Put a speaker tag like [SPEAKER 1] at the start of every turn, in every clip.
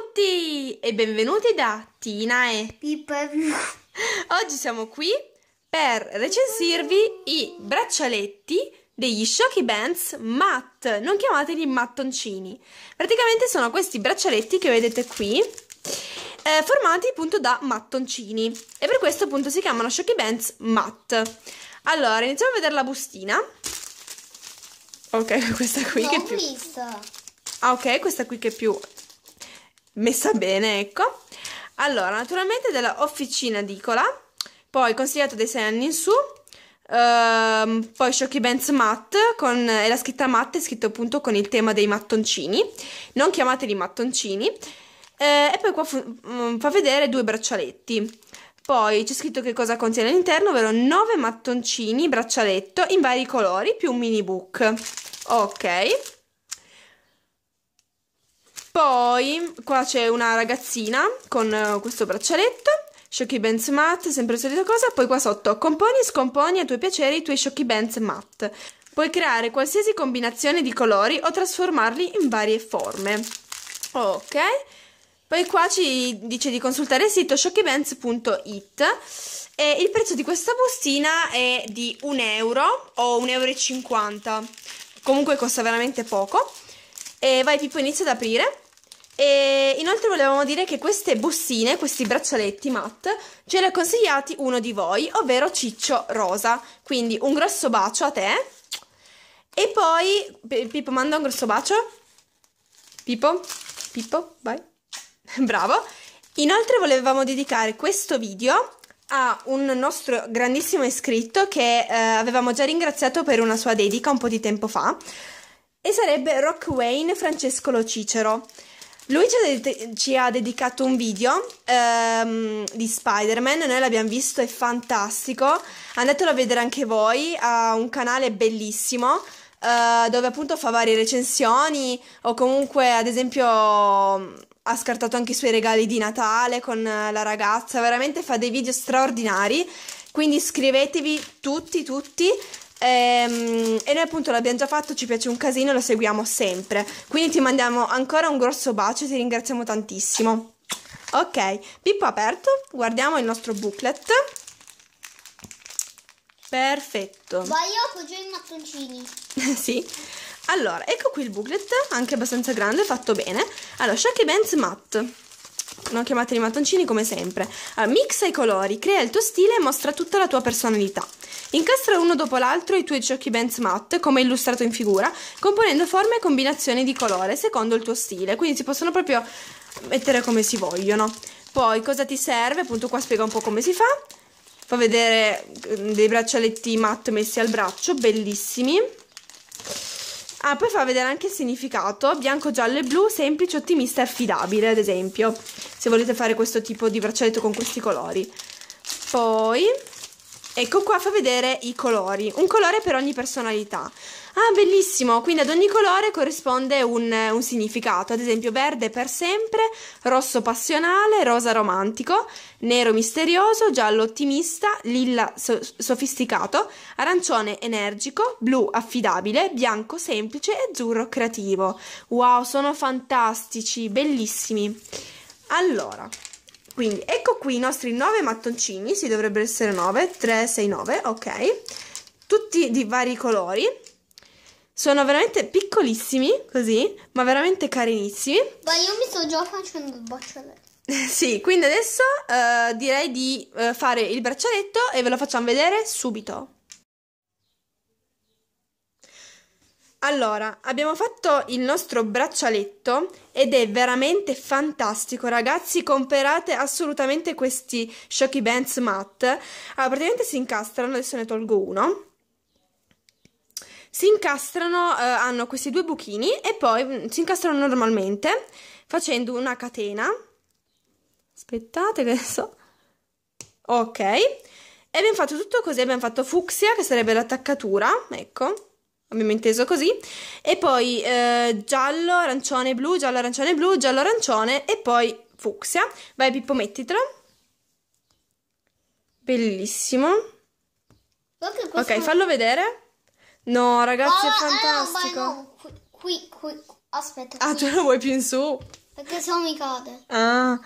[SPEAKER 1] tutti e benvenuti da Tina e Pippa. Oggi siamo qui per recensirvi i braccialetti degli Shocky Bands Matt, non chiamateli mattoncini. Praticamente sono questi braccialetti che vedete qui, eh, formati appunto da mattoncini e per questo appunto si chiamano Shocky Bands Matt. Allora, iniziamo a vedere la bustina. Ok, questa qui non che più... Visto. Ah, ok, questa qui che più messa bene, ecco. Allora, naturalmente della Officina Dicola, poi consigliato dei 6 anni in su, ehm, poi Shocky Bands Matte, con, è la scritta matte, è scritto appunto con il tema dei mattoncini, non chiamateli mattoncini, eh, e poi qua fu, mh, mm, fa vedere due braccialetti. Poi c'è scritto che cosa contiene all'interno, ovvero 9 mattoncini, braccialetto in vari colori più un mini book. Ok. Poi qua c'è una ragazzina con eh, questo braccialetto. Shocky Benz matte, sempre la solita cosa. Poi qua sotto, componi e scomponi a tuoi piaceri i tuoi Shocky Benz matte. Puoi creare qualsiasi combinazione di colori o trasformarli in varie forme. Ok. Poi qua ci dice di consultare il sito shockybenz.it e il prezzo di questa bustina è di 1 euro o 1,50 euro. Comunque costa veramente poco. E vai Pippo, inizia ad aprire. E inoltre volevamo dire che queste bussine, questi braccialetti matte, ce li ha consigliati uno di voi, ovvero Ciccio Rosa. Quindi un grosso bacio a te. E poi, Pippo, manda un grosso bacio. Pippo, Pippo, vai. Bravo. Inoltre volevamo dedicare questo video a un nostro grandissimo iscritto che eh, avevamo già ringraziato per una sua dedica un po' di tempo fa e sarebbe Rock Wayne Francesco Lo Cicero. Lui ci ha, de- ci ha dedicato un video ehm, di Spider-Man, noi l'abbiamo visto, è fantastico, andatelo a vedere anche voi, ha un canale bellissimo eh, dove appunto fa varie recensioni o comunque ad esempio ha scartato anche i suoi regali di Natale con la ragazza, veramente fa dei video straordinari quindi iscrivetevi tutti, tutti. Ehm, e noi appunto l'abbiamo già fatto, ci piace un casino, la seguiamo sempre. Quindi ti mandiamo ancora un grosso bacio e ti ringraziamo tantissimo. Ok, Pippo aperto, guardiamo il nostro booklet. Perfetto. Ma io con i mattoncini. sì. Allora, ecco qui il booklet, anche abbastanza grande, fatto bene. Allora, Shaky Bands Matte. Non chiamateli mattoncini come sempre. Allora, mixa i colori, crea il tuo stile e mostra tutta la tua personalità. Incastra uno dopo l'altro i tuoi giochi Benz Matte, come illustrato in figura, componendo forme e combinazioni di colore secondo il tuo stile, quindi si possono proprio mettere come si vogliono. Poi cosa ti serve? Appunto qua spiega un po' come si fa. Fa vedere mm, dei braccialetti matte messi al braccio, bellissimi. Ah, poi fa vedere anche il significato, bianco, giallo e blu, semplice, ottimista e affidabile, ad esempio, se volete fare questo tipo di braccialetto con questi colori. Poi Ecco qua fa vedere i colori, un colore per ogni personalità. Ah, bellissimo! Quindi ad ogni colore corrisponde un, un significato, ad esempio verde per sempre, rosso passionale, rosa romantico, nero misterioso, giallo ottimista, lilla so sofisticato, arancione energico, blu affidabile, bianco semplice e azzurro creativo. Wow, sono fantastici, bellissimi! Allora, quindi ecco qui i nostri 9 mattoncini si dovrebbero essere 9 3 6 9 ok tutti di vari colori sono veramente piccolissimi così ma veramente carinissimi ma io mi sto già facendo il braccialetto sì, quindi adesso uh, direi di uh, fare il braccialetto e ve lo facciamo vedere subito. Allora, abbiamo fatto il nostro braccialetto ed è veramente fantastico, ragazzi, comperate assolutamente questi Shocky Bands Matte. Allora, praticamente si incastrano, adesso ne tolgo uno. Si incastrano, eh, hanno questi due buchini e poi mm, si incastrano normalmente facendo una catena. Aspettate che adesso... Ok. E abbiamo fatto tutto così, abbiamo fatto fucsia, che sarebbe l'attaccatura, ecco abbiamo inteso così, e poi eh, giallo, arancione, blu, giallo, arancione, blu, giallo, arancione e poi fucsia. Vai Pippo, mettitelo. Bellissimo. Ok, fallo vedere. No, ragazzi, ah, è eh, fantastico. Ah, no, qui, qui, qui, aspetta. Qui. Ah, tu lo vuoi più in su? Perché se no mi cade. Ah,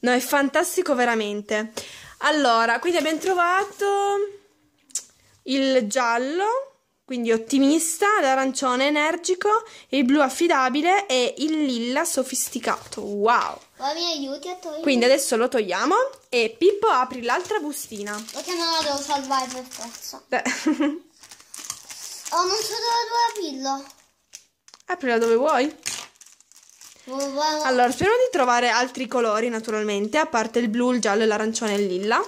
[SPEAKER 1] no, è fantastico veramente. Allora, quindi abbiamo trovato il giallo quindi ottimista, l'arancione energico, il blu affidabile e il lilla sofisticato. Wow! Ma mi aiuti a togliere. Quindi adesso lo togliamo e Pippo apri l'altra bustina. Perché non la devo salvare per forza. oh, non so dove devo aprirlo. Aprila dove vuoi. Allora, speriamo di trovare altri colori naturalmente, a parte il blu, il giallo, l'arancione e il lilla.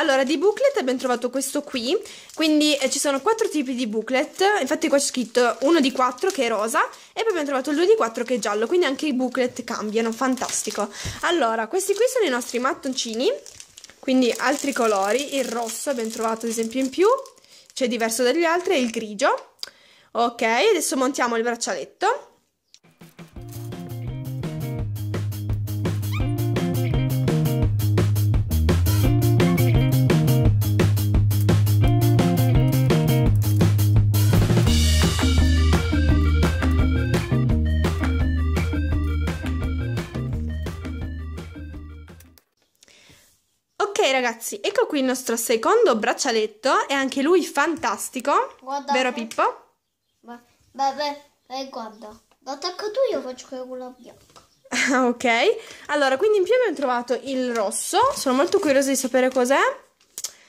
[SPEAKER 1] Allora, di booklet abbiamo trovato questo qui, quindi eh, ci sono quattro tipi di booklet, infatti qua c'è scritto uno di quattro che è rosa e poi abbiamo trovato il 2 di quattro che è giallo, quindi anche i booklet cambiano, fantastico. Allora, questi qui sono i nostri mattoncini, quindi altri colori, il rosso abbiamo trovato ad esempio in più, cioè diverso dagli altri, e il grigio. Ok, adesso montiamo il braccialetto. ragazzi, ecco qui il nostro secondo braccialetto, è anche lui fantastico, guarda, vero Pippo? Vabbè, eh, guarda, lo attacco tu io faccio quello bianco. ok, allora quindi in più abbiamo trovato il rosso, sono molto curiosa di sapere cos'è,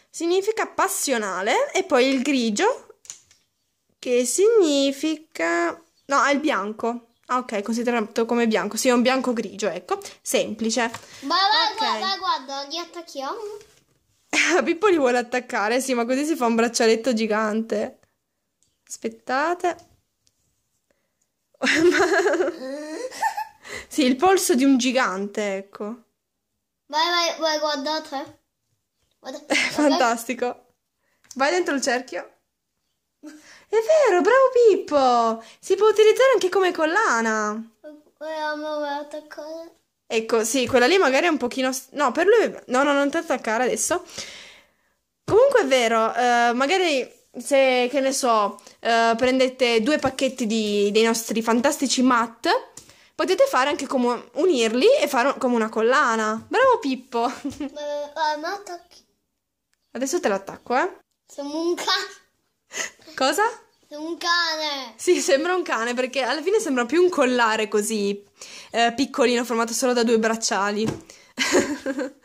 [SPEAKER 1] significa passionale, e poi il grigio, che significa... no, è il bianco. Ah, ok, considerato come bianco. Sì, è un bianco grigio, ecco. Semplice. Ma, ma, okay. guarda, guarda, li attacchiamo. Pippo li vuole attaccare, sì, ma così si fa un braccialetto gigante. Aspettate. sì, il polso di un gigante, ecco. Vai, vai, vai, guardate. guardate. È fantastico. Vai dentro il cerchio. È vero, bravo Pippo! Si può utilizzare anche come collana. Vai, amore, attaccare. Ecco, sì, quella lì magari è un pochino... No, per lui... No, no, non ti attaccare adesso. Comunque è vero, eh, magari se, che ne so, eh, prendete due pacchetti di, dei nostri fantastici mat, potete fare anche come unirli e fare come una collana. Bravo Pippo! Eh, ah, adesso te l'attacco, eh. Siamo un cazzo. Cosa? Un cane! Sì, sembra un cane perché alla fine sembra più un collare così eh, piccolino formato solo da due bracciali. aiuto!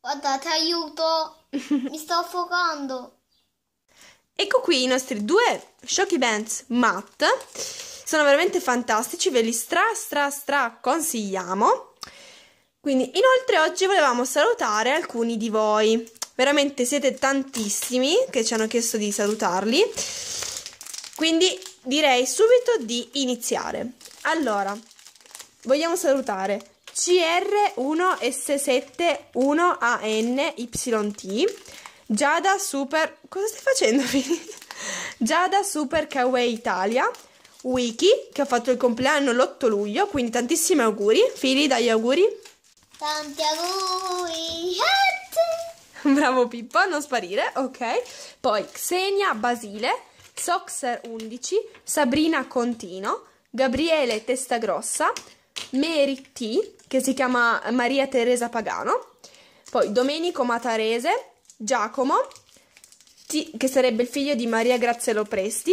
[SPEAKER 1] Guardate, aiuto! Mi sto affogando! Ecco qui i nostri due Shocky Bands matte. Sono veramente fantastici, ve li stra stra stra consigliamo. Quindi, inoltre oggi volevamo salutare alcuni di voi veramente siete tantissimi che ci hanno chiesto di salutarli, quindi direi subito di iniziare. Allora, vogliamo salutare CR1S71ANYT, Giada Super... cosa stai facendo? Giada Super Kawaii Italia, Wiki, che ha fatto il compleanno l'8 luglio, quindi tantissimi auguri. Fili, dagli auguri. Tanti auguri! bravo Pippo, non sparire, ok. Poi Xenia Basile, Soxer 11, Sabrina Contino, Gabriele Testagrossa, Mary T, che si chiama Maria Teresa Pagano, poi Domenico Matarese, Giacomo, T, che sarebbe il figlio di Maria Graziello Presti,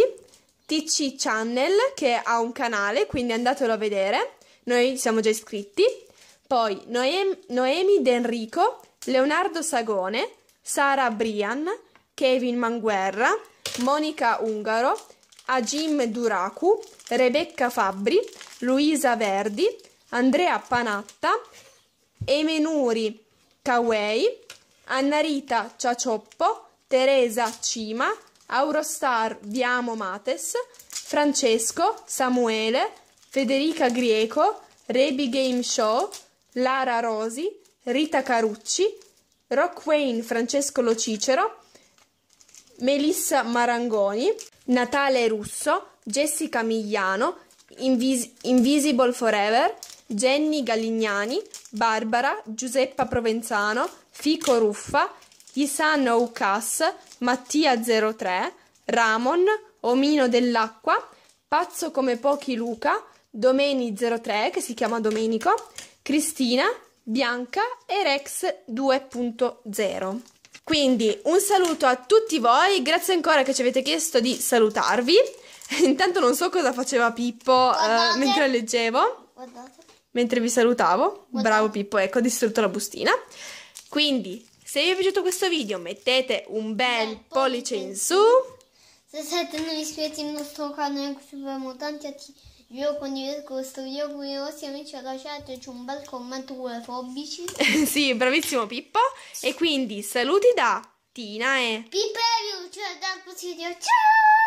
[SPEAKER 1] TC Channel, che ha un canale, quindi andatelo a vedere, noi siamo già iscritti, poi Noemi, Noemi D'Enrico, Leonardo Sagone, Sara Brian, Kevin Manguerra, Monica Ungaro, Ajim Duraku, Rebecca Fabbri, Luisa Verdi, Andrea Panatta, Emenuri Kawei, Annarita Ciacioppo, Teresa Cima, Aurostar Viamo Mates, Francesco, Samuele, Federica Grieco, Rebi Game Show, Lara Rosi, Rita Carucci, Rock Wayne Francesco Lo Cicero, Melissa Marangoni, Natale Russo, Jessica Migliano, Invis- Invisible Forever, Jenny Galignani, Barbara, Giuseppa Provenzano, Fico Ruffa, Isano Ucas, Mattia 03, Ramon, Omino dell'Acqua, Pazzo come pochi Luca, Domeni 03 che si chiama Domenico, Cristina, Bianca e Rex 2.0. Quindi un saluto a tutti voi, grazie ancora che ci avete chiesto di salutarvi. Intanto non so cosa faceva Pippo uh, mentre leggevo, Guardate. mentre vi salutavo. Guardate. Bravo Pippo, ecco, ho distrutto la bustina. Quindi, se vi è piaciuto questo video, mettete un bel, bel pollice, pollice in su. Se siete non iscritti al nostro canale Super Mutanti attivo, condividete questo video con i vostri amici, lasciateci un bel commento pure fobici. sì, bravissimo Pippo. E quindi saluti da Tina e... Pippo e Lucio, dal consiglio. Ciao!